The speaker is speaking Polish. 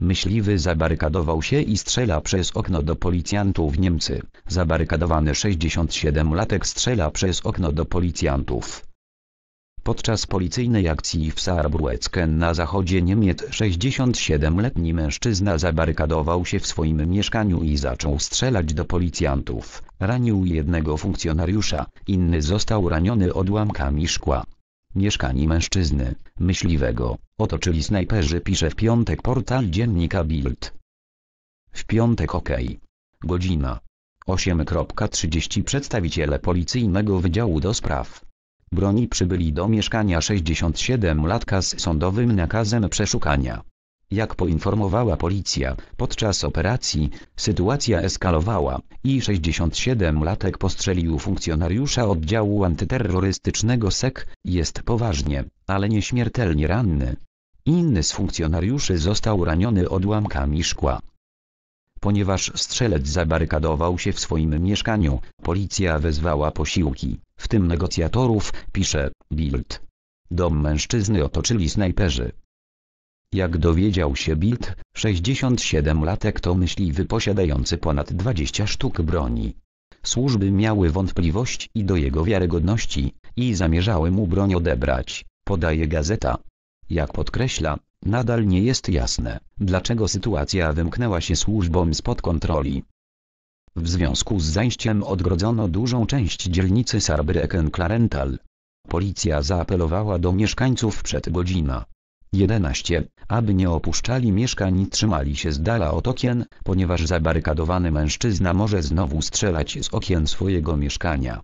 Myśliwy zabarykadował się i strzela przez okno do policjantów Niemcy. Zabarykadowany 67-latek strzela przez okno do policjantów. Podczas policyjnej akcji w Saarbrücken na zachodzie Niemiec 67-letni mężczyzna zabarykadował się w swoim mieszkaniu i zaczął strzelać do policjantów. Ranił jednego funkcjonariusza, inny został raniony odłamkami szkła. Mieszkani mężczyzny, myśliwego, Otoczyli snajperzy pisze w piątek portal dziennika Bild. W piątek ok. Godzina 8.30 przedstawiciele policyjnego wydziału do spraw broni przybyli do mieszkania 67-latka z sądowym nakazem przeszukania. Jak poinformowała policja, podczas operacji sytuacja eskalowała i 67-latek postrzelił funkcjonariusza oddziału antyterrorystycznego SEK, jest poważnie, ale nieśmiertelnie ranny. Inny z funkcjonariuszy został raniony odłamkami szkła. Ponieważ strzelec zabarykadował się w swoim mieszkaniu, policja wezwała posiłki, w tym negocjatorów, pisze Bild. Dom mężczyzny otoczyli snajperzy. Jak dowiedział się Bild, 67-latek to myśliwy posiadający ponad 20 sztuk broni. Służby miały wątpliwość i do jego wiarygodności, i zamierzały mu broń odebrać, podaje gazeta. Jak podkreśla, nadal nie jest jasne, dlaczego sytuacja wymknęła się służbom spod kontroli. W związku z zajściem odgrodzono dużą część dzielnicy Sarbrecken Clarental. Policja zaapelowała do mieszkańców przed godzina 11, aby nie opuszczali mieszkań i trzymali się z dala od okien, ponieważ zabarykadowany mężczyzna może znowu strzelać z okien swojego mieszkania.